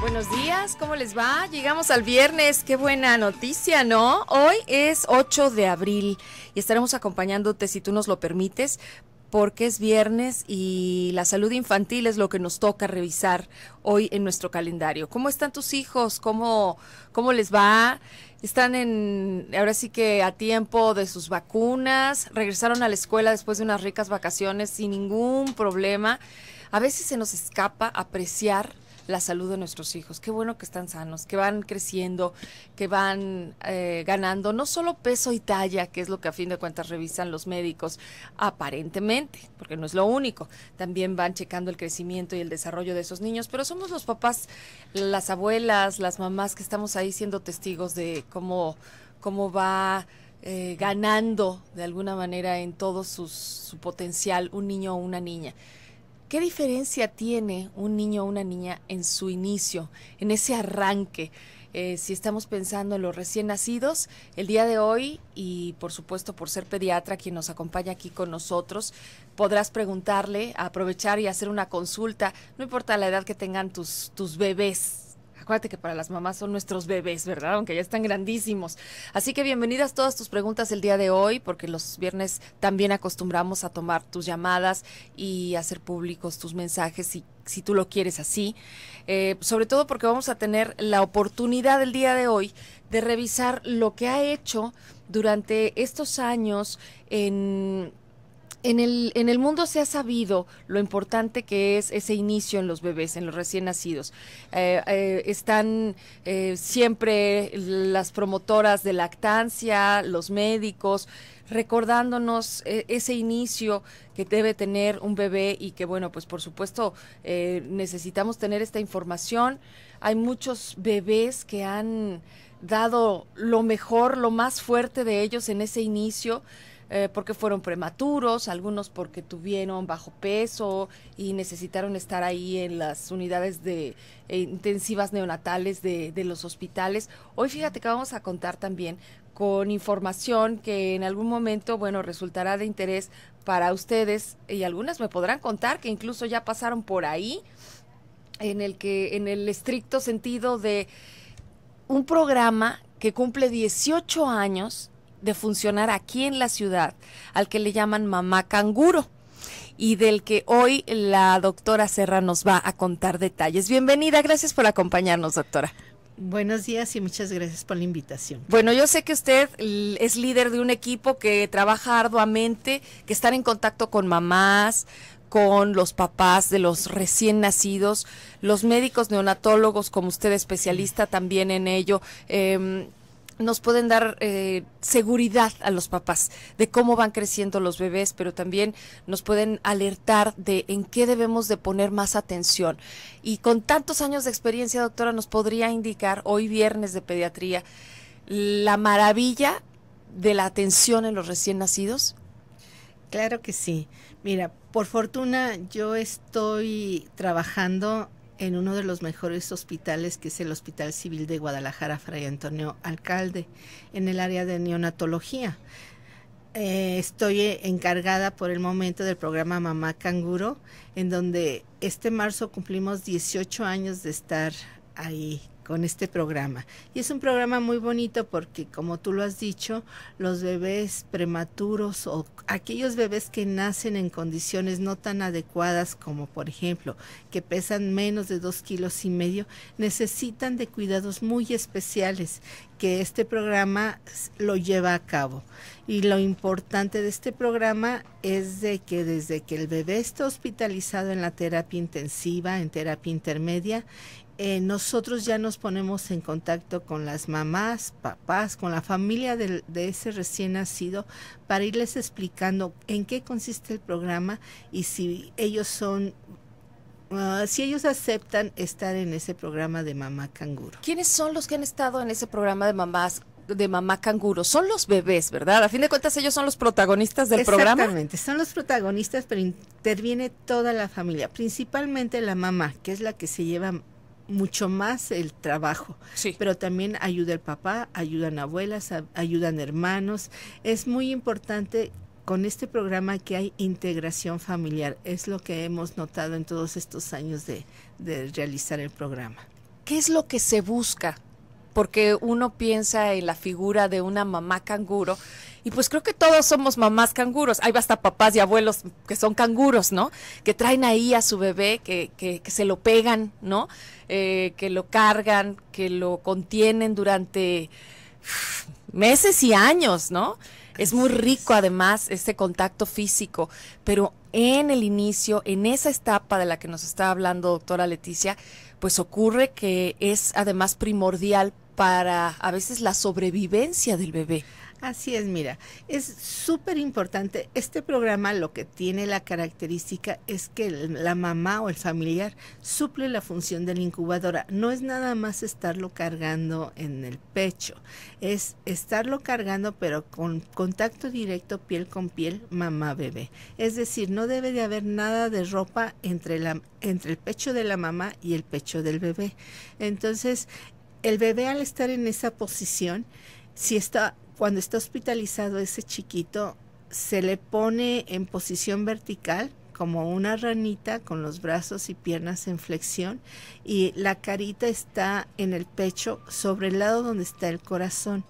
Buenos días, ¿cómo les va? Llegamos al viernes, qué buena noticia, ¿no? Hoy es 8 de abril y estaremos acompañándote, si tú nos lo permites, porque es viernes y la salud infantil es lo que nos toca revisar hoy en nuestro calendario. ¿Cómo están tus hijos? ¿Cómo, cómo les va? ¿Están en, ahora sí que a tiempo de sus vacunas? ¿Regresaron a la escuela después de unas ricas vacaciones sin ningún problema? A veces se nos escapa apreciar la salud de nuestros hijos. Qué bueno que están sanos, que van creciendo, que van eh, ganando no solo peso y talla, que es lo que a fin de cuentas revisan los médicos aparentemente, porque no es lo único. También van checando el crecimiento y el desarrollo de esos niños, pero somos los papás, las abuelas, las mamás que estamos ahí siendo testigos de cómo, cómo va eh, ganando de alguna manera en todo su potencial un niño o una niña. ¿Qué diferencia tiene un niño o una niña en su inicio, en ese arranque? Eh, si estamos pensando en los recién nacidos, el día de hoy, y por supuesto por ser pediatra quien nos acompaña aquí con nosotros, podrás preguntarle, aprovechar y hacer una consulta, no importa la edad que tengan tus, tus bebés, Acuérdate que para las mamás son nuestros bebés, ¿verdad? Aunque ya están grandísimos. Así que bienvenidas todas tus preguntas el día de hoy, porque los viernes también acostumbramos a tomar tus llamadas y hacer públicos tus mensajes si, si tú lo quieres así. Eh, sobre todo porque vamos a tener la oportunidad el día de hoy de revisar lo que ha hecho durante estos años en en el, en el mundo se ha sabido lo importante que es ese inicio en los bebés, en los recién nacidos. Eh, eh, están eh, siempre las promotoras de lactancia, los médicos, recordándonos ese inicio que debe tener un bebé y que bueno, pues por supuesto necesitamos tener esta información. Hay muchos bebés que han dado lo mejor, lo más fuerte de ellos en ese inicio. Eh, porque fueron prematuros, algunos porque tuvieron bajo peso y necesitaron estar ahí en las unidades de eh, intensivas neonatales de, de los hospitales. Hoy fíjate que vamos a contar también con información que en algún momento, bueno, resultará de interés para ustedes y algunas me podrán contar que incluso ya pasaron por ahí en el que en el estricto sentido de un programa que cumple 18 años de funcionar aquí en la ciudad, al que le llaman mamá canguro y del que hoy la doctora Serra nos va a contar detalles. Bienvenida, gracias por acompañarnos, doctora. Buenos días y muchas gracias por la invitación. Bueno, yo sé que usted es líder de un equipo que trabaja arduamente, que están en contacto con mamás, con los papás de los recién nacidos, los médicos neonatólogos, como usted especialista también en ello. Em, nos pueden dar eh, seguridad a los papás de cómo van creciendo los bebés, pero también nos pueden alertar de en qué debemos de poner más atención. Y con tantos años de experiencia, doctora, nos podría indicar hoy viernes de pediatría la maravilla de la atención en los recién nacidos. Claro que sí. Mira, por fortuna yo estoy trabajando en uno de los mejores hospitales que es el Hospital Civil de Guadalajara Fray Antonio Alcalde, en el área de neonatología. Eh, estoy eh, encargada por el momento del programa Mamá Canguro, en donde este marzo cumplimos 18 años de estar ahí con este programa. Y es un programa muy bonito porque, como tú lo has dicho, los bebés prematuros o aquellos bebés que nacen en condiciones no tan adecuadas como, por ejemplo, que pesan menos de dos kilos y medio, necesitan de cuidados muy especiales que este programa lo lleva a cabo. Y lo importante de este programa es de que desde que el bebé está hospitalizado en la terapia intensiva, en terapia intermedia, eh, nosotros ya nos ponemos en contacto con las mamás, papás, con la familia de, ese recién nacido para irles explicando en qué consiste el programa y si ellos son... Ah, si ellos aceptan estar en ese programa de mamá canguro. ¿Quiénes son los que han estado en ese programa de mamás de mamá canguro. Son los bebés, ¿verdad? A fin de cuentas ellos son los protagonistas del programa. Exactamente, son los protagonistas, pero interviene toda la familia, principalmente la mamá, que es la que se lleva mucho más el trabajo, pero también ayuda el papá, ayudan abuelas, ayudan hermanos. Es muy importante con este programa que hay integración familiar. Es lo que hemos notado en todos estos años de, de realizar el programa. ¿Qué es lo que se busca? Porque uno piensa en la figura de una mamá canguro y pues creo que todos somos mamás canguros. Hay hasta papás y abuelos que son canguros, ¿no? Que traen ahí a su bebé, que, que, que se lo pegan, ¿no? Eh, que lo cargan, que lo contienen durante meses y años, ¿no? Es muy rico además este contacto físico, pero en el inicio, en esa etapa de la que nos está hablando doctora Leticia, pues ocurre que es además primordial para a veces la sobrevivencia del bebé. Así es, mira, es súper importante. Este programa lo que tiene la característica es que la mamá o el familiar suple la función de la incubadora. No es nada más estarlo cargando en el pecho, es estarlo cargando pero con contacto directo piel con piel mamá-bebé. Es decir, no debe de haber nada de ropa entre, la, entre el pecho de la mamá y el pecho del bebé. Entonces, el bebé al estar en esa posición, si está cuando está hospitalizado ese chiquito, se le pone en posición vertical como una ranita con los brazos y piernas en flexión y la carita está en el pecho sobre el lado donde está el corazón.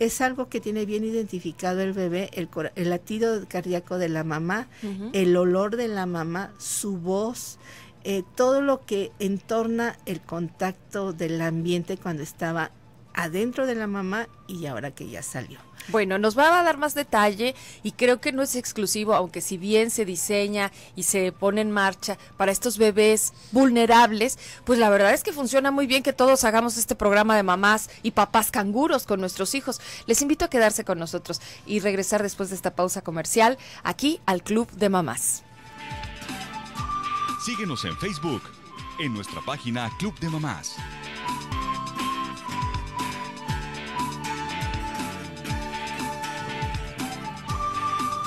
Es algo que tiene bien identificado el bebé, el, latido cardíaco de la mamá, el olor de la mamá, su voz, eh, todo lo que entorna el contacto del ambiente cuando estaba adentro de la mamá y ahora que ya salió. Bueno, nos va a dar más detalle y creo que no es exclusivo, aunque si bien se diseña y se pone en marcha para estos bebés vulnerables, pues la verdad es que funciona muy bien que todos hagamos este programa de mamás y papás canguros con nuestros hijos. Les invito a quedarse con nosotros y regresar después de esta pausa comercial aquí al Club de Mamás. Síguenos en Facebook, en nuestra página Club de Mamás.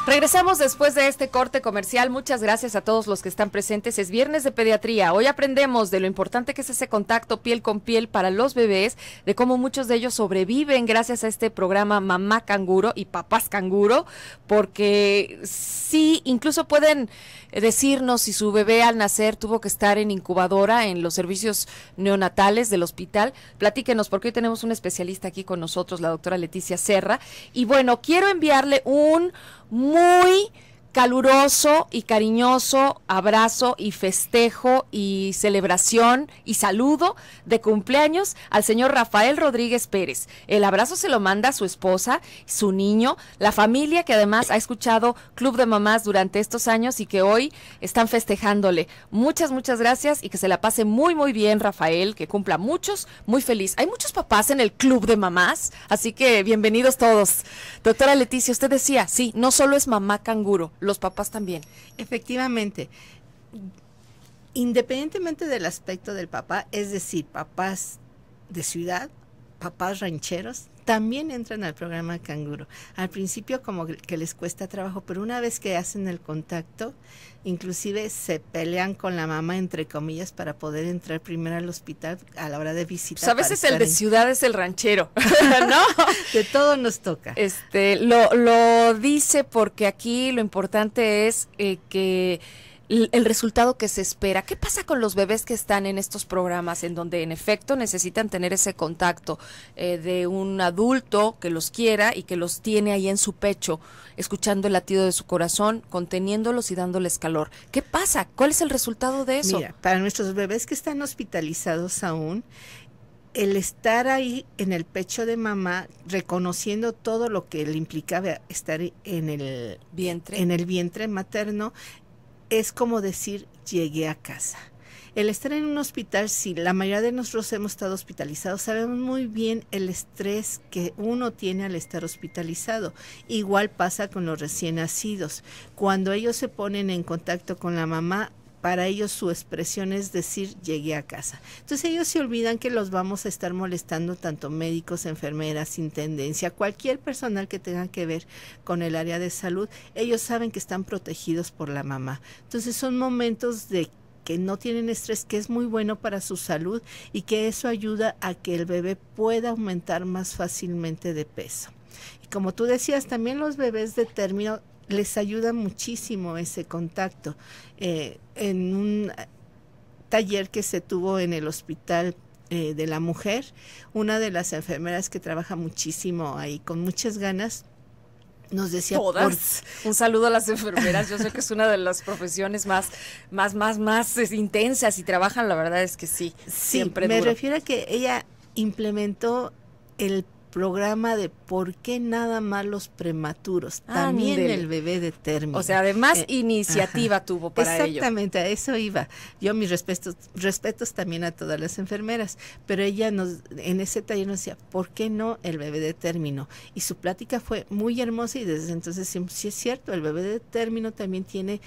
Regresamos después de este corte comercial. Muchas gracias a todos los que están presentes. Es viernes de pediatría. Hoy aprendemos de lo importante que es ese contacto piel con piel para los bebés, de cómo muchos de ellos sobreviven gracias a este programa Mamá Canguro y Papás Canguro, porque sí, incluso pueden decirnos si su bebé al nacer tuvo que estar en incubadora en los servicios neonatales del hospital. Platíquenos, porque hoy tenemos un especialista aquí con nosotros, la doctora Leticia Serra. Y bueno, quiero enviarle un muy caluroso y cariñoso abrazo y festejo y celebración y saludo de cumpleaños al señor Rafael Rodríguez Pérez. El abrazo se lo manda a su esposa, su niño, la familia que además ha escuchado Club de Mamás durante estos años y que hoy están festejándole. Muchas, muchas gracias y que se la pase muy, muy bien Rafael, que cumpla muchos, muy feliz. Hay muchos papás en el Club de Mamás, así que bienvenidos todos. Doctora Leticia, usted decía, sí, no solo es mamá canguro, los papás también. Efectivamente. Independientemente del aspecto del papá, es decir, papás de ciudad, papás rancheros, también entran al programa Canguro. Al principio como que les cuesta trabajo, pero una vez que hacen el contacto, inclusive se pelean con la mamá, entre comillas, para poder entrar primero al hospital a la hora de visitar. Pues a veces el de ciudad es el ranchero, ¿no? de todo nos toca. Este, lo, lo dice porque aquí lo importante es eh, que el resultado que se espera. ¿Qué pasa con los bebés que están en estos programas en donde en efecto necesitan tener ese contacto eh, de un adulto que los quiera y que los tiene ahí en su pecho, escuchando el latido de su corazón, conteniéndolos y dándoles calor? ¿Qué pasa? ¿Cuál es el resultado de eso? para nuestros bebés que están hospitalizados aún, el estar ahí en el pecho de mamá, reconociendo todo lo que le implicaba estar en el vientre, en el vientre materno, es como decir llegué a casa. El estar en un hospital, si la mayoría de nosotros hemos estado hospitalizados, sabemos muy bien el estrés que uno tiene al estar hospitalizado. Igual pasa con los recién nacidos. Cuando ellos se ponen en contacto con la mamá, para ellos su expresión es decir llegué a casa. Entonces ellos se olvidan que los vamos a estar molestando tanto médicos, enfermeras, intendencia, cualquier personal que tenga que ver con el área de salud, ellos saben que están protegidos por la mamá. Entonces son momentos de que no tienen estrés, que es muy bueno para su salud y que eso ayuda a que el bebé pueda aumentar más fácilmente de peso. Y como tú decías, también los bebés de término les ayuda muchísimo ese contacto. Eh, en un taller que se tuvo en el hospital eh, de la mujer, una de las enfermeras que trabaja muchísimo ahí con muchas ganas, nos decía todas. Un saludo a las enfermeras. Yo sé que es una de las profesiones más, más, más, más este, intensas y trabajan. La verdad es que sí. siempre me refiero a que ella implementó el programa de por qué nada malos los prematuros, ah, también el bebé de término. O sea, además eh, iniciativa tuvo para exactamente, Exactamente, a eso iba. Yo mis respetos, respetos también a todas las enfermeras, pero ella nos en ese taller nos decía, ¿por qué no el bebé de término? Y su plática fue muy hermosa y desde entonces sí, sí es cierto, el bebé de término también tiene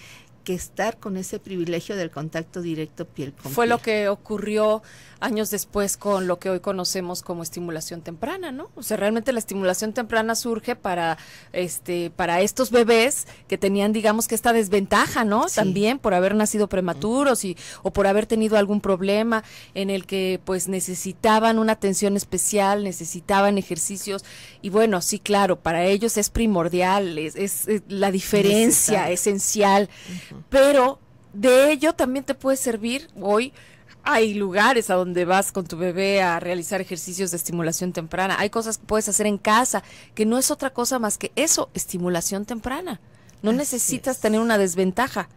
que estar con ese privilegio del contacto directo piel con Fue lo que ocurrió años después con lo que hoy conocemos como estimulación temprana, ¿no? O sea, realmente la estimulación temprana surge para este para estos bebés que tenían digamos que esta desventaja, ¿no? También por haber nacido prematuros y o por haber tenido algún problema en el que pues necesitaban una atención especial, necesitaban ejercicios y bueno, sí, claro, para ellos es primordial, es, la diferencia esencial pero de ello también te puede servir hoy. Hay lugares a donde vas con tu bebé a realizar ejercicios de estimulación temprana. Hay cosas que puedes hacer en casa, que no es otra cosa más que eso, estimulación temprana. No necesitas tener una desventaja.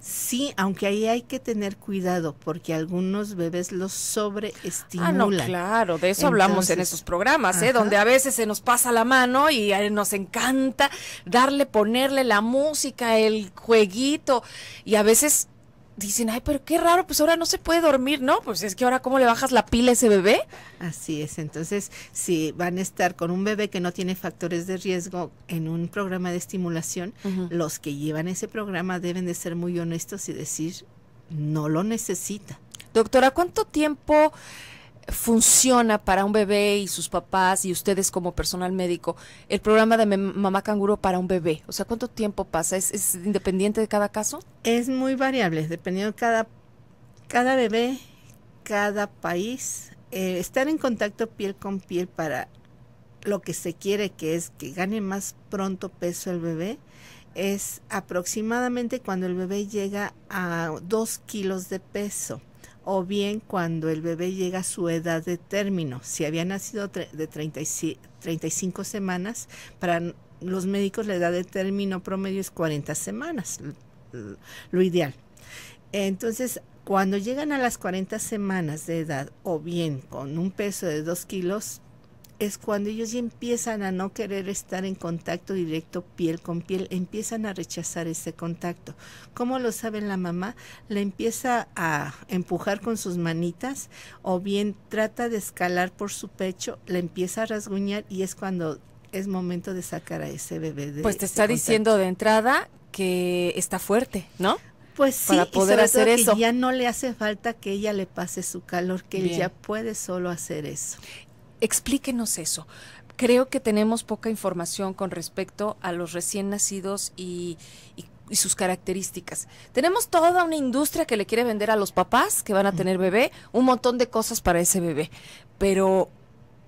Sí, aunque ahí hay que tener cuidado porque algunos bebés los sobreestimulan. Ah, no, claro, de eso hablamos en esos programas, ¿eh? donde a veces se nos pasa la mano y eh, nos encanta darle, ponerle la música, el jueguito y a veces dicen, ay, pero qué raro, pues ahora no se puede dormir, ¿no? Pues es que ahora cómo le bajas la pila a ese bebé. Así es, entonces si van a estar con un bebé que no tiene factores de riesgo en un programa de estimulación, los que llevan ese programa deben de ser muy honestos y decir, no lo necesita. Doctora, ¿cuánto tiempo funciona para un bebé y sus papás y ustedes como personal médico el programa de mamá canguro para un bebé? O sea, ¿cuánto tiempo pasa? ¿Es, independiente de cada caso? Es muy variable, dependiendo de cada, cada bebé, cada país. Eh, estar en contacto piel con piel para lo que se quiere, que es que gane más pronto peso el bebé, es aproximadamente cuando el bebé llega a dos kilos de peso o bien cuando el bebé llega a su edad de término. Si había nacido de 35 semanas, para los médicos la edad de término promedio es 40 semanas, lo ideal. Entonces, cuando llegan a las 40 semanas de edad o bien con un peso de 2 kilos, es cuando ellos ya empiezan a no querer estar en contacto directo piel con piel, empiezan a rechazar ese contacto. ¿Cómo lo sabe la mamá? La empieza a empujar con sus manitas o bien trata de escalar por su pecho, la empieza a rasguñar y es cuando es momento de sacar a ese bebé de Pues te está diciendo de entrada que está fuerte, ¿no? Pues sí, para poder hacer que eso. ya no le hace falta que ella le pase su calor, que ella ya puede solo hacer eso explíquenos eso. Creo que tenemos poca información con respecto a los recién nacidos y, sus características. Tenemos toda una industria que le quiere vender a los papás que van a tener bebé un montón de cosas para ese bebé, pero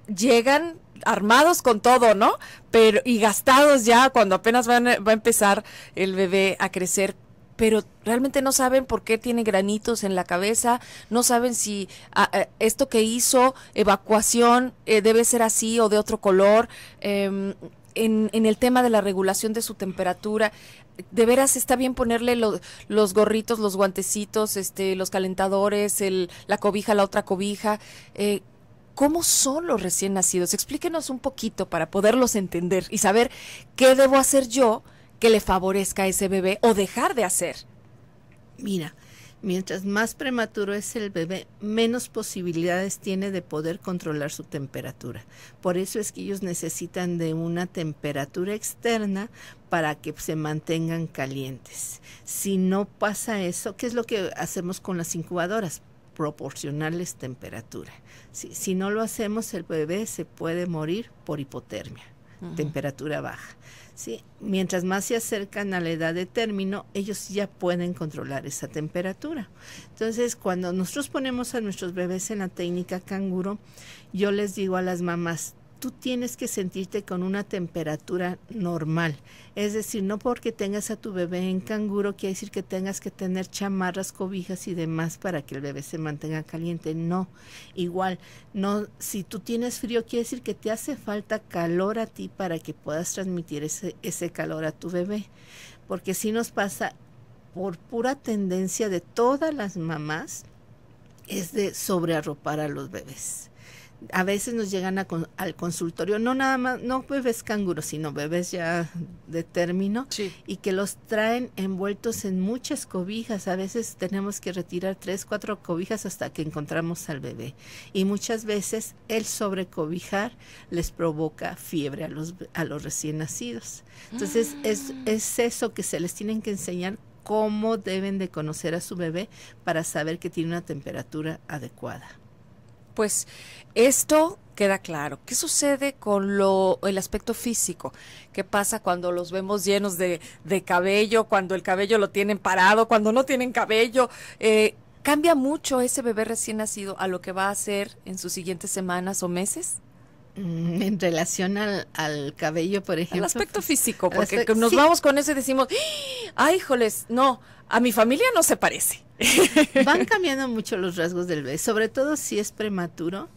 llegan armados con todo, ¿no? Pero y gastados ya cuando apenas va a empezar el bebé a crecer, pero realmente no saben por qué tiene granitos en la cabeza, no saben si ah, eh, esto que hizo, evacuación, eh, debe ser así o de otro color. Em, en, el tema de la regulación de su temperatura. De veras está bien ponerle los gorritos, los guantecitos, este, los calentadores, la cobija, la otra cobija. Eh, ¿Cómo son los recién nacidos? Explíquenos un poquito para poderlos entender y saber qué debo hacer yo que le favorezca a ese bebé o dejar de hacer. Mira, mientras más prematuro es el bebé, menos posibilidades tiene de poder controlar su temperatura. Por eso es que ellos necesitan de una temperatura externa para que se mantengan calientes. Si no pasa eso, ¿qué es lo que hacemos con las incubadoras? proporcionarles temperatura. Si, si no lo hacemos, el bebé se puede morir por hipotermia temperatura baja. ¿sí? Mientras más se acercan a la edad de término, ellos ya pueden controlar esa temperatura. Entonces, cuando nosotros ponemos a nuestros bebés en la técnica canguro, yo les digo a las mamás, tú tienes que sentirte con una temperatura normal. Es decir, no porque tengas a tu bebé en canguro quiere decir que tengas que tener chamarras, cobijas y demás para que el bebé se mantenga caliente. No, igual, no, si tú tienes frío quiere decir que te hace falta calor a ti para que puedas transmitir ese, ese calor a tu bebé. Porque si nos pasa por pura tendencia de todas las mamás, es de sobrearropar a los bebés a veces nos llegan al consultorio, no nada más, no bebés canguros, sino bebés ya de término, y que los traen envueltos en muchas cobijas. A veces tenemos que retirar tres, cuatro cobijas hasta que encontramos al bebé. Y muchas veces el sobrecobijar les provoca fiebre a los, a los recién nacidos. Entonces ah. es, es eso que se les tienen que enseñar cómo deben de conocer a su bebé para saber que tiene una temperatura adecuada pues esto queda claro. ¿Qué sucede con lo, el aspecto físico? ¿Qué pasa cuando los vemos llenos de, de cabello, cuando el cabello lo tienen parado, cuando no tienen cabello? Eh, ¿Cambia mucho ese bebé recién nacido a lo que va a hacer en sus siguientes semanas o meses? Mm, en relación al, al cabello, por ejemplo. El aspecto pues, físico, porque nos vamos con eso y decimos, ¡ay, ¡Ah, joles! No, a mi familia no se parece. Van cambiando mucho los rasgos del bebé, sobre todo si es prematuro.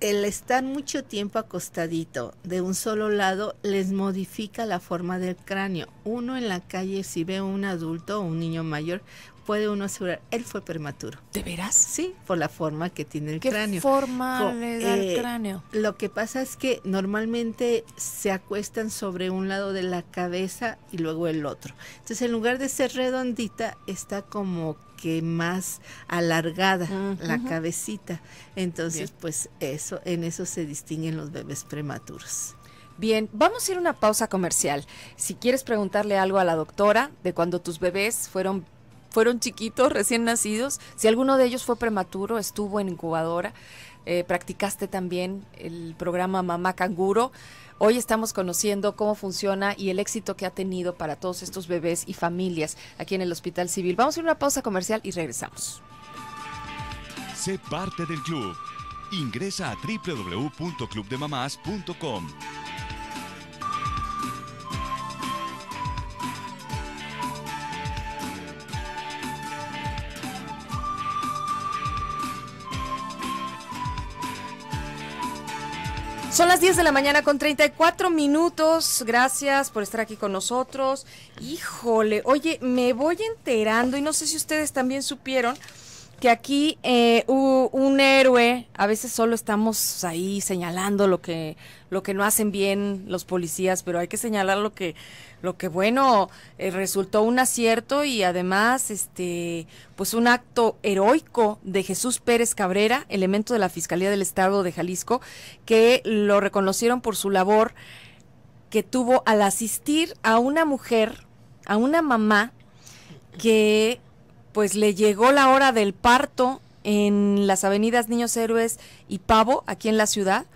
El estar mucho tiempo acostadito de un solo lado les modifica la forma del cráneo. Uno en la calle, si ve un adulto o un niño mayor, puede uno asegurar, él fue prematuro. ¿De veras? Sí, por la forma que tiene el ¿Qué forma le da el eh, cráneo? Lo que pasa es que normalmente se acuestan sobre un lado de la cabeza y luego el otro. Entonces, en lugar de ser redondita, está como que más alargada la cabecita. Entonces, pues eso, en eso se distinguen los bebés prematuros. Bien, vamos a ir a una pausa comercial. Si quieres preguntarle algo a la doctora de cuando tus bebés fueron fueron chiquitos, recién nacidos. Si alguno de ellos fue prematuro, estuvo en incubadora. Eh, practicaste también el programa Mamá Canguro. Hoy estamos conociendo cómo funciona y el éxito que ha tenido para todos estos bebés y familias aquí en el Hospital Civil. Vamos a ir a una pausa comercial y regresamos. Sé parte del club. Ingresa a www.clubdemamas.com. Son las 10 de la mañana con 34 minutos. Gracias por estar aquí con nosotros. Híjole, oye, me voy enterando y no sé si ustedes también supieron que aquí eh, un héroe, a veces solo estamos ahí señalando lo que, lo que no hacen bien los policías, pero hay que señalar lo que, lo que bueno, eh, resultó un acierto y además, este, pues un acto heroico de Jesús Pérez Cabrera, elemento de la Fiscalía del Estado de Jalisco, que lo reconocieron por su labor que tuvo al asistir a una mujer, a una mamá, que pues le llegó la hora del parto en las avenidas Niños Héroes y Pavo, aquí en la ciudad.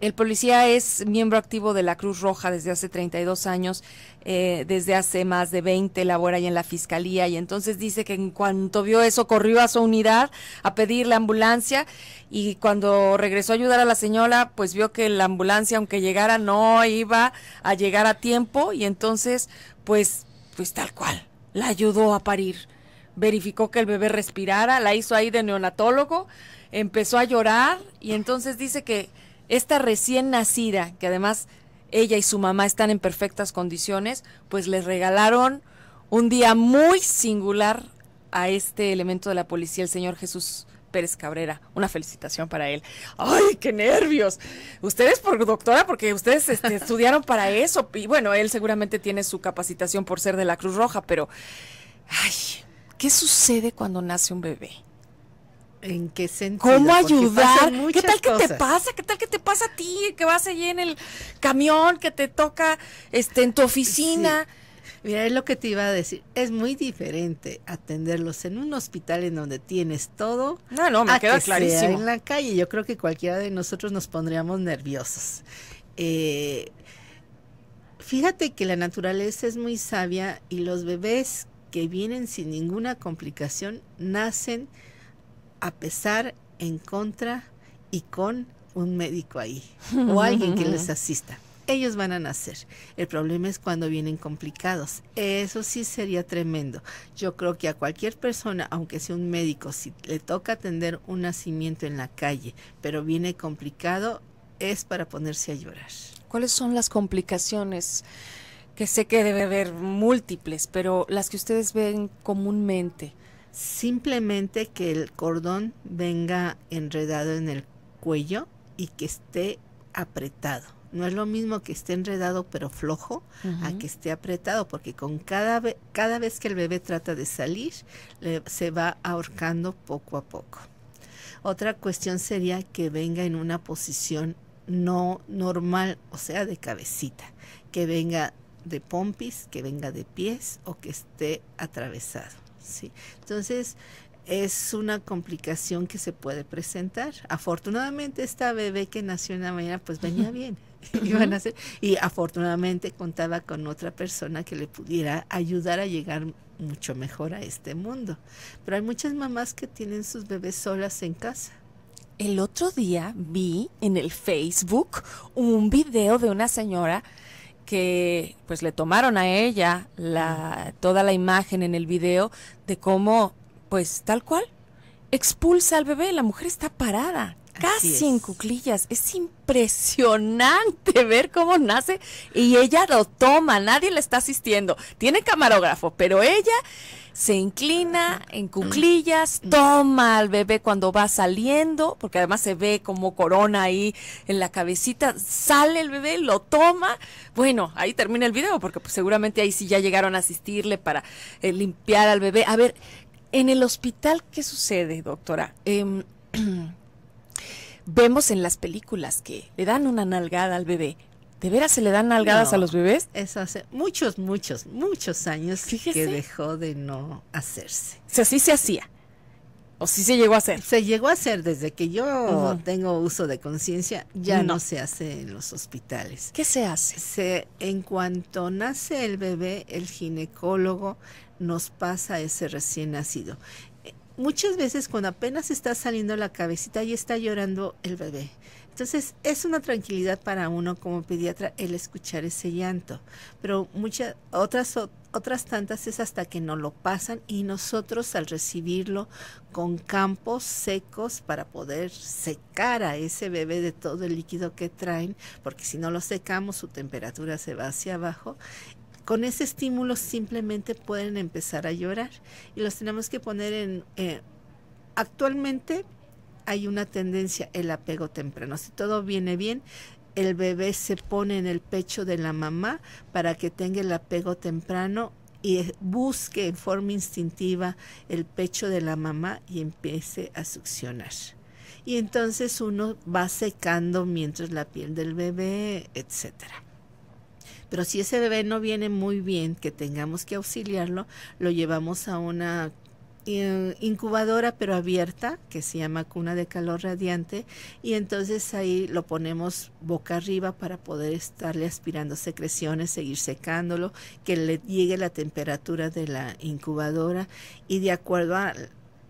El policía es miembro activo de la Cruz Roja desde hace 32 años, eh, desde hace más de 20 labora ahí en la fiscalía y entonces dice que en cuanto vio eso corrió a su unidad a pedir la ambulancia y cuando regresó a ayudar a la señora pues vio que la ambulancia aunque llegara no iba a llegar a tiempo y entonces pues pues tal cual la ayudó a parir verificó que el bebé respirara, la hizo ahí de neonatólogo, empezó a llorar y entonces dice que esta recién nacida, que además ella y su mamá están en perfectas condiciones, pues les regalaron un día muy singular a este elemento de la policía, el señor Jesús Pérez Cabrera. Una felicitación para él. ¡Ay, qué nervios! Ustedes, por doctora, porque ustedes este, estudiaron para eso. Y bueno, él seguramente tiene su capacitación por ser de la Cruz Roja, pero. ¡Ay! ¿Qué sucede cuando nace un bebé? ¿En qué sentido? ¿Cómo ayudar? ¿Qué tal que te pasa? ¿Qué tal que te pasa a ti? Que vas allí en el camión, que te toca este, en tu oficina. Mira, es lo que te iba a decir. Es muy diferente atenderlos en un hospital en donde tienes todo. No, no, me queda clarísimo. en la calle, yo creo que cualquiera de nosotros nos pondríamos nerviosos. Eh, fíjate que la naturaleza es muy sabia y los bebés que vienen sin ninguna complicación nacen a pesar, en contra y con un médico ahí o alguien que les asista. Ellos van a nacer. El problema es cuando vienen complicados. Eso sí sería tremendo. Yo creo que a cualquier persona, aunque sea un médico, si le toca atender un nacimiento en la calle, pero viene complicado, es para ponerse a llorar. ¿Cuáles son las complicaciones? que sé que debe haber múltiples, pero las que ustedes ven comúnmente. Simplemente que el cordón venga enredado en el cuello y que esté apretado. No es lo mismo que esté enredado pero flojo a que esté apretado, porque con cada, cada vez que el bebé trata de salir, se va ahorcando poco a poco. Otra cuestión sería que venga en una posición no normal, o sea, de cabecita, que venga de pompis, que venga de pies o que esté atravesado. ¿sí? Entonces, es una complicación que se puede presentar. Afortunadamente, esta bebé que nació en la mañana, pues venía bien. Iban a hacer, y afortunadamente contaba con otra persona que le pudiera ayudar a llegar mucho mejor a este mundo. Pero hay muchas mamás que tienen sus bebés solas en casa. El otro día vi en el Facebook un video de una señora que pues le tomaron a ella la, toda la imagen en el video de cómo, pues tal cual, expulsa al bebé, la mujer está parada, casi en cuclillas. Es impresionante ver cómo nace y ella lo toma, nadie le está asistiendo. Tiene camarógrafo, pero ella se inclina en cuclillas, mm. toma al bebé cuando va saliendo, porque además se ve como corona ahí en la cabecita, sale el bebé, lo toma. Bueno, ahí termina el video, porque pues, seguramente ahí sí ya llegaron a asistirle para eh, limpiar al bebé. A ver, en el hospital, ¿qué sucede, doctora? Em, vemos en las películas que le dan una nalgada al bebé, ¿De veras se le dan nalgadas a los bebés? Eso hace muchos, muchos, muchos años que dejó de no hacerse. O así se hacía. ¿O sí se llegó a hacer? Se llegó a hacer desde que yo tengo uso de conciencia, ya no. se hace en los hospitales. ¿Qué se hace? Se, en cuanto nace el bebé, el ginecólogo nos pasa ese recién nacido. Eh, muchas veces cuando apenas está saliendo la cabecita y está llorando el bebé entonces es una tranquilidad para uno como pediatra el escuchar ese llanto, pero muchas otras otras tantas es hasta que no lo pasan y nosotros al recibirlo con campos secos para poder secar a ese bebé de todo el líquido que traen, porque si no lo secamos su temperatura se va hacia abajo con ese estímulo simplemente pueden empezar a llorar y los tenemos que poner en... Eh, actualmente hay una tendencia, el apego temprano. Si todo viene bien, el bebé se pone en el pecho de la mamá para que tenga el apego temprano y eh, busque en forma instintiva el pecho de la mamá y empiece a succionar. Y entonces uno va secando mientras la piel del bebé, etcétera. Pero si ese bebé no viene muy bien, que tengamos que auxiliarlo, lo llevamos a una eh, incubadora pero abierta que se llama cuna de calor radiante y entonces ahí lo ponemos boca arriba para poder estarle aspirando secreciones, seguir secándolo, que le llegue la temperatura de la incubadora y de acuerdo a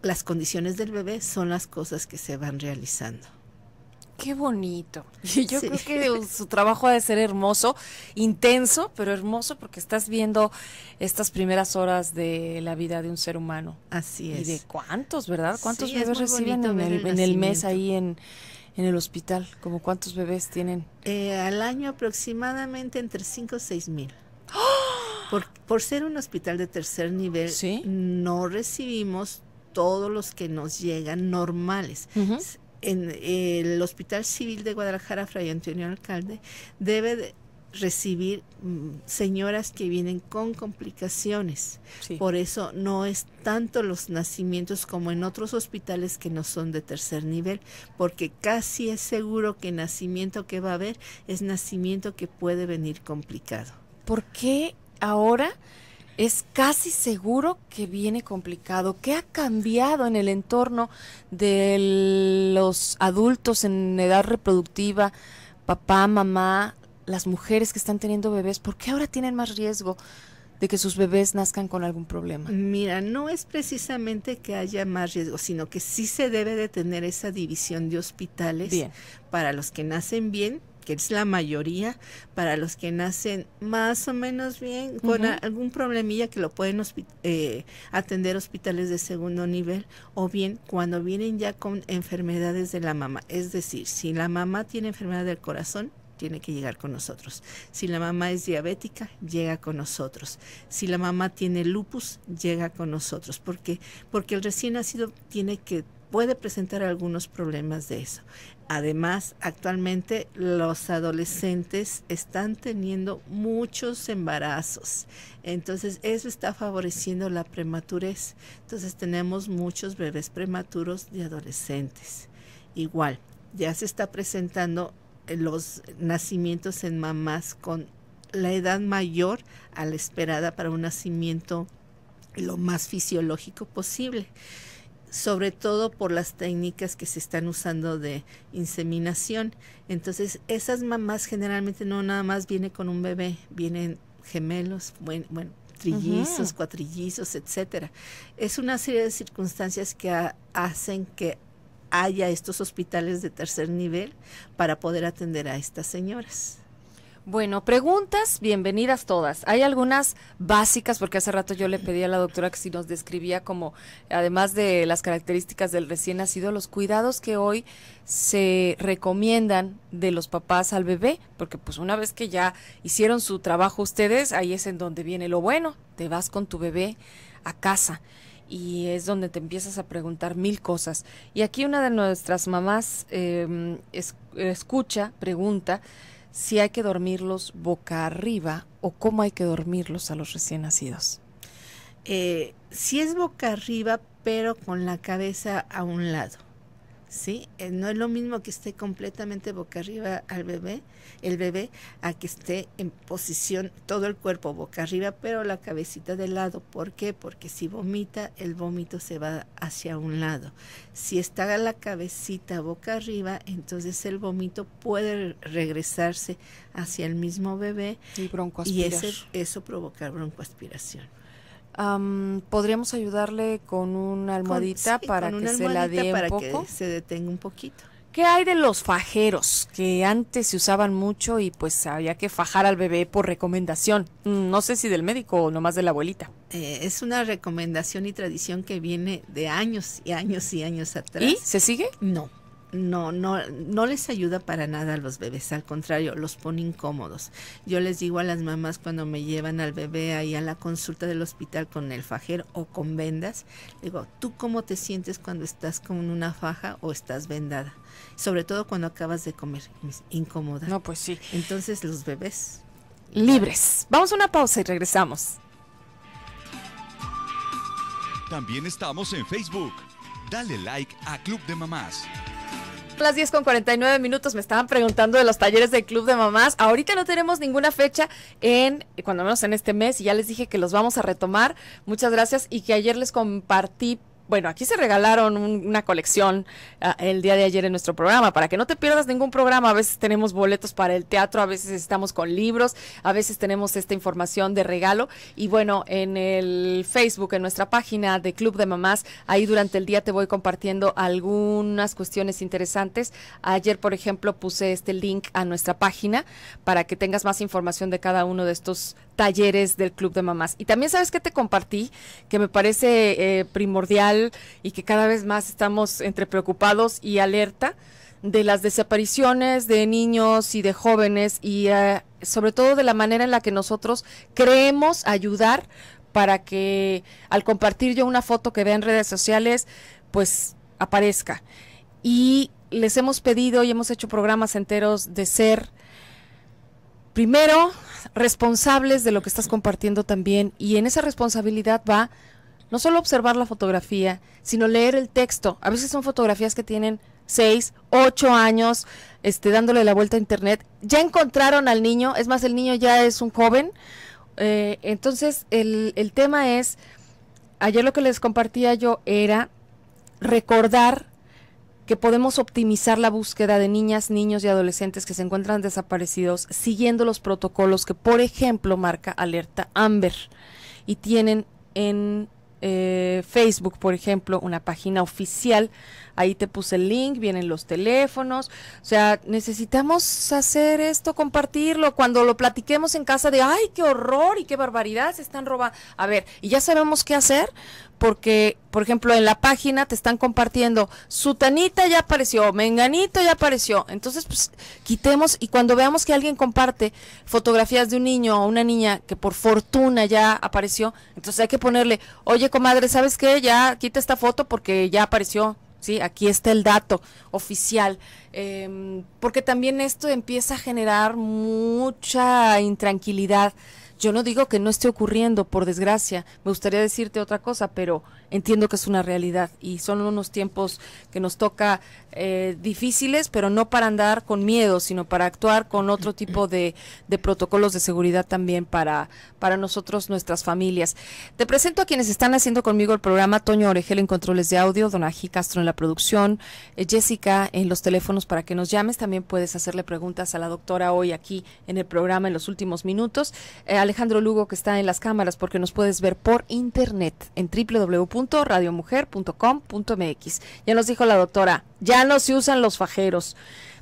las condiciones del bebé son las cosas que se van realizando. Qué bonito. yo creo que su trabajo ha de ser hermoso, intenso, pero hermoso porque estás viendo estas primeras horas de la vida de un ser humano. Así es. Y de cuántos, ¿verdad? ¿Cuántos bebés reciben en el, mes ahí en, el hospital? ¿Como cuántos bebés tienen? Eh, al año aproximadamente entre 5 o 6 mil. ¡Ah! Por, ser un hospital de tercer nivel, no recibimos todos los que nos llegan normales en el Hospital Civil de Guadalajara, Fray Antonio Alcalde, debe recibir mm, señoras que vienen con complicaciones. Por eso no es tanto los nacimientos como en otros hospitales que no son de tercer nivel, porque casi es seguro que el nacimiento que va a haber es nacimiento que puede venir complicado. ¿Por qué ahora? es casi seguro que viene complicado. ¿Qué ha cambiado en el entorno de los adultos en edad reproductiva, papá, mamá, las mujeres que están teniendo bebés? ¿Por qué ahora tienen más riesgo? de que sus bebés nazcan con algún problema? Mira, no es precisamente que haya más riesgo, sino que sí se debe de tener esa división de hospitales para los que nacen bien que es la mayoría, para los que nacen más o menos bien, con algún problemilla que lo pueden eh, atender hospitales de segundo nivel, o bien cuando vienen ya con enfermedades de la mamá. Es decir, si la mamá tiene enfermedad del corazón, tiene que llegar con nosotros. Si la mamá es diabética, llega con nosotros. Si la mamá tiene lupus, llega con nosotros. ¿Por qué? Porque el recién nacido tiene que puede presentar algunos problemas de eso. Además, actualmente los adolescentes están teniendo muchos embarazos. Entonces, eso está favoreciendo la prematurez. Entonces, tenemos muchos bebés prematuros de adolescentes. Igual, ya se está presentando eh, los nacimientos en mamás con la edad mayor a la esperada para un nacimiento lo más fisiológico posible sobre todo por las técnicas que se están usando de inseminación. Entonces, esas mamás generalmente no nada más viene con un bebé, vienen gemelos, bueno, trillizos, cuatrillizos, etcétera. Es una serie de circunstancias que hacen que haya estos hospitales de tercer nivel para poder atender a estas señoras. Bueno, preguntas, bienvenidas todas. Hay algunas básicas, porque hace rato yo le pedí a la doctora que si nos describía como, además de las características del recién nacido, los cuidados que hoy se recomiendan de los papás al bebé, porque pues una vez que ya hicieron su trabajo ustedes, ahí es en donde viene lo bueno, te vas con tu bebé a casa y es donde te empiezas a preguntar mil cosas. Y aquí una de nuestras mamás em, escucha, pregunta, si hay que dormirlos boca arriba o cómo hay que dormirlos a los recién nacidos. Eh, si es boca arriba, pero con la cabeza a un lado. ¿sí? Eh, no es lo mismo que esté completamente boca arriba al bebé, el bebé, a que esté en posición todo el cuerpo boca arriba, pero la cabecita de lado. ¿Por qué? Porque si vomita, el vómito se va hacia un lado. Si está la cabecita boca arriba, entonces el vómito puede regresarse hacia el mismo bebé y, y eso provocar broncoaspiración podríamos ayudarle con una almohadita para que se la dé un poco. Que se detenga un poquito. ¿Qué hay de los fajeros que antes se usaban mucho y pues había que fajar al bebé por recomendación? Mm, no sé si del médico o nomás de la abuelita. Eh, es una recomendación y tradición que viene de años y años y años atrás. ¿Y se sigue? No, no, no, no les ayuda para nada a los bebés, al contrario, los pone incómodos. Yo les digo a las mamás cuando me llevan al bebé ahí a la consulta del hospital con el fajero o con vendas, digo, ¿tú cómo te sientes cuando estás con una faja o estás vendada? Sobre todo cuando acabas de comer, incómoda. No, pues sí. Entonces los bebés... Libres. Vamos a una pausa y regresamos. También estamos en Facebook. Dale like a Club de Mamás. Las 10 con 49 minutos me estaban preguntando de los talleres del Club de Mamás. Ahorita no tenemos ninguna fecha en, cuando menos en este mes, y ya les dije que los vamos a retomar. Muchas gracias y que ayer les compartí bueno, aquí se regalaron una colección ah, el día de ayer en nuestro programa. Para que no te pierdas ningún programa, a veces tenemos boletos para el teatro, a veces estamos con libros, a veces tenemos esta información de regalo. Y bueno, en el Facebook, en nuestra página de Club de Mamás, ahí durante el día te voy compartiendo algunas cuestiones interesantes. Ayer, por ejemplo, puse este link a nuestra página para que tengas más información de cada uno de estos talleres del Club de Mamás. Y también sabes que te compartí, que me parece eh, primordial y que cada vez más estamos entre preocupados y alerta de las desapariciones de niños y de jóvenes y eh, sobre todo de la manera en la que nosotros creemos ayudar para que al compartir yo una foto que vea en redes sociales, pues aparezca. Y les hemos pedido y hemos hecho programas enteros de ser primero, responsables de lo que estás compartiendo también y en esa responsabilidad va no solo observar la fotografía, sino leer el texto. A veces son fotografías que tienen 6, ocho años, este, dándole la vuelta a internet. Ya encontraron al niño, es más, el niño ya es un joven. Eh, entonces, el, el tema es, ayer lo que les compartía yo era recordar que podemos optimizar la búsqueda de niñas, niños y adolescentes que se encuentran desaparecidos siguiendo los protocolos que, por ejemplo, marca alerta Amber y tienen en eh, Facebook, por ejemplo, una página oficial Ahí te puse el link, vienen los teléfonos. O sea, necesitamos hacer esto, compartirlo. Cuando lo platiquemos en casa de, ay, qué horror y qué barbaridad, se están robando. A ver, y ya sabemos qué hacer porque, por ejemplo, en la página te están compartiendo, sutanita ya apareció, menganito ya apareció. Entonces, pues quitemos y cuando veamos que alguien comparte fotografías de un niño o una niña que por fortuna ya apareció, entonces hay que ponerle, oye comadre, ¿sabes qué? Ya quita esta foto porque ya apareció. Sí, aquí está el dato oficial, em, porque también esto empieza a generar mucha intranquilidad yo no digo que no esté ocurriendo, por desgracia. Me gustaría decirte otra cosa, pero entiendo que es una realidad y son unos tiempos que nos toca eh, difíciles, pero no para andar con miedo, sino para actuar con otro tipo de, protocolos de seguridad también para, para nosotros, nuestras familias. Te presento a quienes están haciendo conmigo el programa, Toño Orejel en controles de audio, Donají Castro en la producción, eh, Jessica en los teléfonos para que nos llames. También puedes hacerle preguntas a la doctora hoy aquí en el programa en los últimos minutos. Eh, Alejandro Lugo, que está en las cámaras, porque nos puedes ver por internet en www.radiomujer.com.mx. Ya nos dijo la doctora, ya no se usan los fajeros.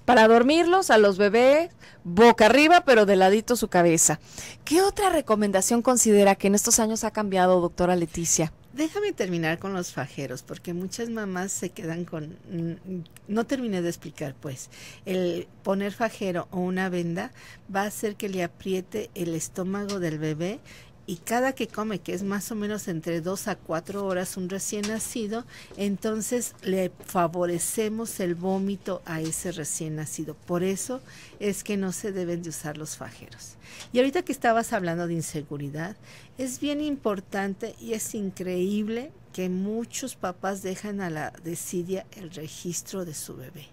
Para dormirlos a los bebés, boca arriba, pero de ladito su cabeza. ¿Qué otra recomendación considera que en estos años ha cambiado, doctora Leticia? Déjame terminar con los fajeros, porque muchas mamás se quedan con... Mm, no terminé de explicar, pues. El poner fajero o una venda va a hacer que le apriete el estómago del bebé y cada que come, que es más o menos entre dos a cuatro horas un recién nacido, entonces le favorecemos el vómito a ese recién nacido. Por eso es que no se deben de usar los fajeros. Y ahorita que estabas hablando de inseguridad, es bien importante y es increíble que muchos papás dejan a la desidia el registro de su bebé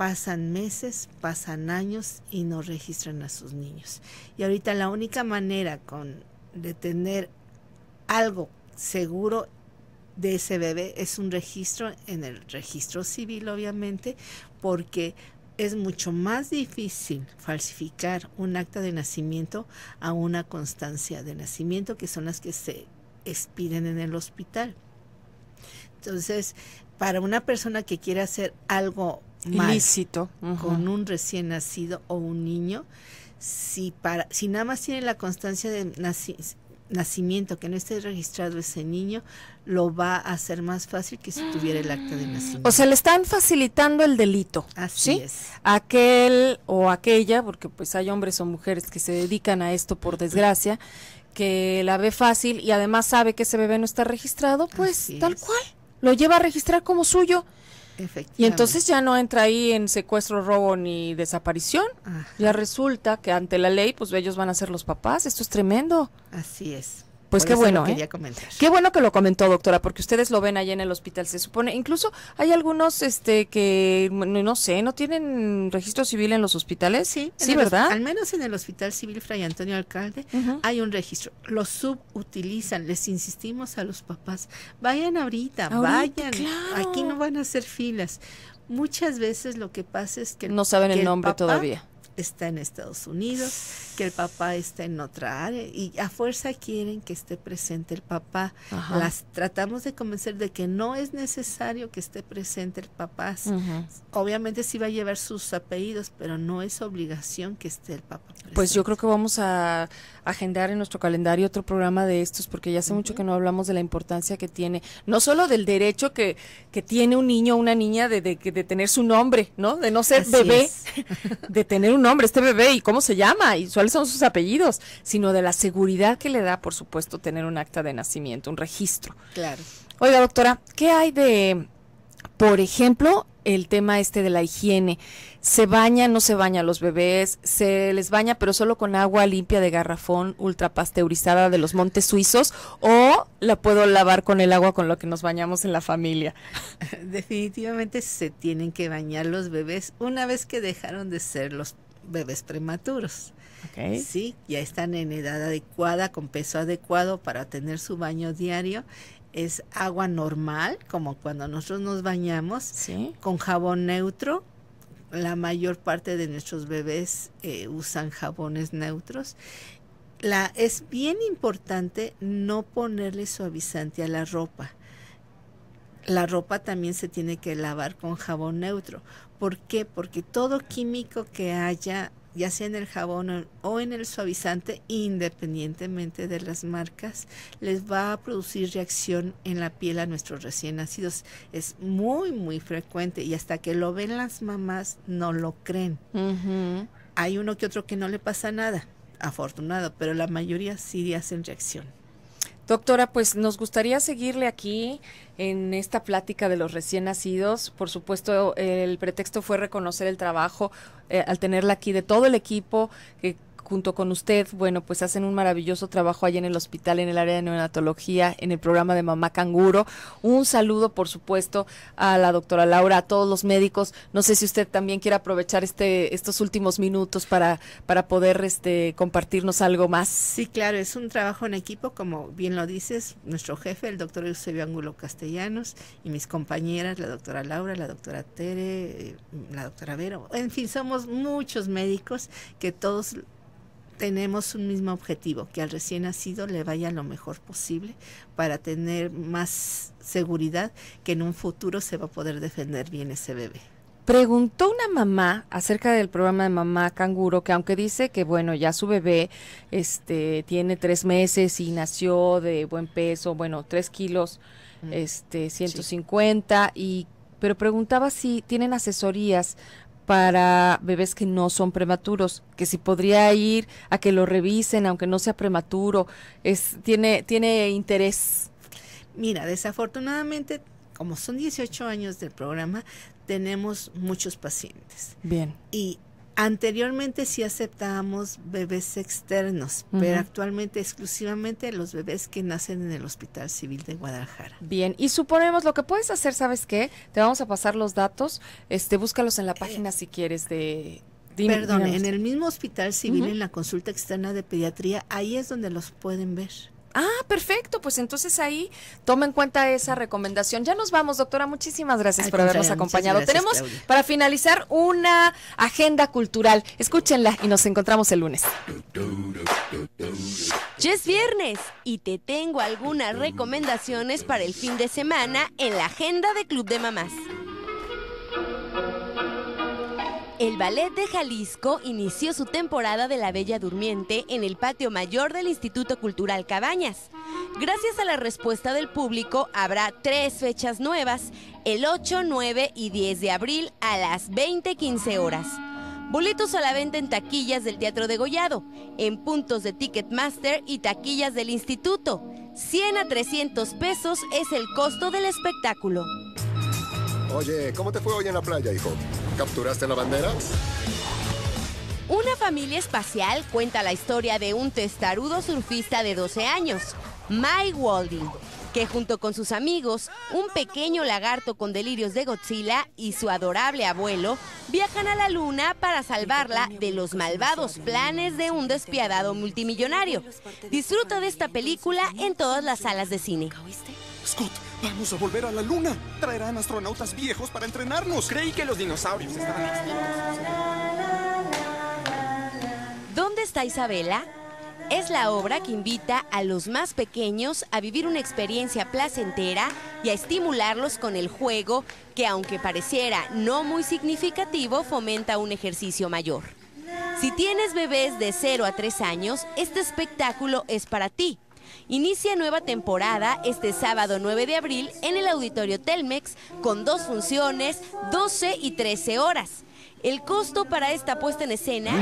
pasan meses, pasan años y no registran a sus niños. Y ahorita la única manera con, de tener algo seguro de ese bebé es un registro en el registro civil, obviamente, porque es mucho más difícil falsificar un acta de nacimiento a una constancia de nacimiento, que son las que se expiden en el hospital. Entonces, para una persona que quiere hacer algo ilícito con un recién nacido o un niño, si para si nada más tiene la constancia de nacimiento que no esté registrado ese niño, lo va a hacer más fácil que si tuviera el acta de nacimiento. O sea, le están facilitando el delito. Así es. Aquel o aquella, porque pues hay hombres o mujeres que se dedican a esto por desgracia, que la ve fácil y además sabe que ese bebé no está registrado, pues tal cual. Lo lleva a registrar como suyo y entonces ya no entra ahí en secuestro, robo ni desaparición. Ya resulta que ante la ley, pues ellos van a ser los papás. Esto es tremendo. Así es. Pues qué bueno, ¿eh? Qué bueno que lo comentó, doctora, porque ustedes lo ven allá en el hospital, se supone. Incluso hay algunos este que no sé, no tienen registro civil en los hospitales. Sí, sí, ¿verdad? al menos en el Hospital Civil Fray Antonio Alcalde hay un registro. Lo subutilizan, les insistimos a los papás, vayan ahorita, vayan. Aquí no van a hacer filas. Muchas veces lo que pasa es que no saben el nombre todavía está en Estados Unidos, que el papá está en otra área y a fuerza quieren que esté presente el papá. Las tratamos de convencer de que no es necesario que esté presente el papá. Obviamente sí va a llevar sus apellidos, pero no es obligación que esté el papá. Pues yo creo que vamos a agendar en nuestro calendario otro programa de estos porque ya hace mucho que no hablamos de la importancia que tiene, no solo del derecho que, que tiene un niño o una niña de, de, tener su nombre, ¿no? De no ser bebé, de tener un nombre este bebé y cómo se llama y cuáles son sus apellidos, sino de la seguridad que le da, por supuesto, tener un acta de nacimiento, un registro. Claro. Oiga, doctora, ¿qué hay de, por ejemplo, el tema este de la higiene? ¿Se baña, no se baña los bebés? ¿Se les baña, pero solo con agua limpia de garrafón ultrapasteurizada de los montes suizos? ¿O la puedo lavar con el agua con lo que nos bañamos en la familia? Definitivamente se tienen que bañar los bebés una vez que dejaron de ser los bebés prematuros. Sí, ya están en edad adecuada, con peso adecuado para tener su baño diario. Es agua normal, como cuando nosotros nos bañamos, con jabón neutro. La mayor parte de nuestros bebés eh, usan jabones neutros. La, es bien importante no ponerle suavizante a la ropa. La ropa también se tiene que lavar con jabón neutro, ¿Por qué? Porque todo químico que haya, ya sea en el jabón o en el suavizante, independientemente de las marcas, les va a producir reacción en la piel a nuestros recién nacidos. Es muy, muy frecuente y hasta que lo ven las mamás no lo creen. Hay uno que otro que no le pasa nada, afortunado, pero la mayoría sí hacen reacción. Doctora, pues nos gustaría seguirle aquí en esta plática de los recién nacidos. Por supuesto, el pretexto fue reconocer el trabajo eh, al tenerla aquí de todo el equipo que junto con usted, bueno, pues hacen un maravilloso trabajo allá en el hospital, en el área de neonatología, en el programa de Mamá Canguro. Un saludo, por supuesto, a la doctora Laura, a todos los médicos. No sé si usted también quiere aprovechar este, estos últimos minutos para, para poder este, compartirnos algo más. Sí, claro, es un trabajo en equipo, como bien lo dices, nuestro jefe, el doctor Eusebio Angulo Castellanos, y mis compañeras, la doctora Laura, la doctora Tere, eh, la doctora Vero. En fin, somos muchos médicos que todos tenemos un mismo objetivo, que al recién nacido le vaya lo mejor posible para tener más seguridad que en un futuro se va a poder defender bien ese bebé. Preguntó una mamá acerca del programa de mamá canguro que aunque dice que bueno ya su bebé este tiene tres meses y nació de buen peso bueno tres kilos mm. este 150 y pero preguntaba si tienen asesorías para bebés que no son prematuros, que si podría ir a que lo revisen, aunque no sea prematuro, es, tiene, tiene interés. Mira, desafortunadamente, como son 18 años del programa, tenemos muchos pacientes. Bien. Y Anteriormente sí aceptábamos bebés externos, pero actualmente exclusivamente los bebés que nacen en el Hospital Civil de Guadalajara. Bien, y suponemos lo que puedes hacer, ¿sabes qué? Te vamos a pasar los datos, este, búscalos en la eh, página si quieres de... perdón, en el mismo Hospital Civil, en la consulta externa de pediatría, ahí es donde los pueden ver. Ah, perfecto. Pues entonces ahí toma en cuenta esa recomendación. Ya nos vamos, doctora. Muchísimas gracias por habernos acompañado. Tenemos para finalizar una agenda cultural. Escúchenla y nos encontramos el lunes. Ya es viernes y te tengo algunas recomendaciones para el fin de semana en la agenda de Club de Mamás. El Ballet de Jalisco inició su temporada de La Bella Durmiente en el patio mayor del Instituto Cultural Cabañas. Gracias a la respuesta del público habrá tres fechas nuevas, el 8, 9 y 10 de abril a las 20:15 horas. Boletos a la venta en taquillas del Teatro de Gollado, en puntos de Ticketmaster y taquillas del instituto. 100 a 300 pesos es el costo del espectáculo. Oye, ¿cómo te fue hoy en la playa, hijo? ¿Capturaste la bandera? Una familia espacial cuenta la historia de un testarudo surfista de 12 años, Mike Walding, que junto con sus amigos, un pequeño lagarto con delirios de Godzilla y su adorable abuelo, viajan a la Luna para salvarla de los malvados planes de un despiadado multimillonario. Disfruta de esta película en todas las salas de cine. Scott, vamos a volver a la luna. Traerán astronautas viejos para entrenarnos. Creí que los dinosaurios estaban extintos. ¿Dónde está Isabela? Es la obra que invita a los más pequeños a vivir una experiencia placentera y a estimularlos con el juego que, aunque pareciera no muy significativo, fomenta un ejercicio mayor. Si tienes bebés de 0 a 3 años, este espectáculo es para ti. Inicia nueva temporada este sábado 9 de abril en el Auditorio Telmex con dos funciones, 12 y 13 horas. El costo para esta puesta en escena